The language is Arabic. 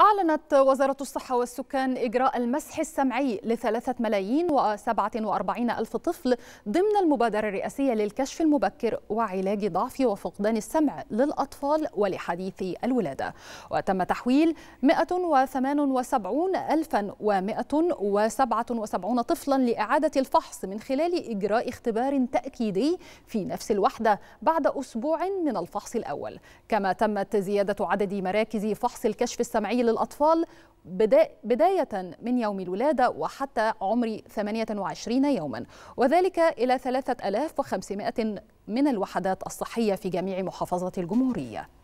أعلنت وزارة الصحة والسكان إجراء المسح السمعي لثلاثة ملايين وسبعة وأربعين ألف طفل ضمن المبادرة الرئاسية للكشف المبكر وعلاج ضعف وفقدان السمع للأطفال ولحديث الولادة وتم تحويل وسبعون الفا وسبعة وسبعون طفلا لإعادة الفحص من خلال إجراء اختبار تأكيدي في نفس الوحدة بعد أسبوع من الفحص الأول كما تمت زيادة عدد مراكز فحص الكشف السمعي للأطفال بداية من يوم الولادة وحتى عمر 28 يوما وذلك إلى 3500 من الوحدات الصحية في جميع محافظات الجمهورية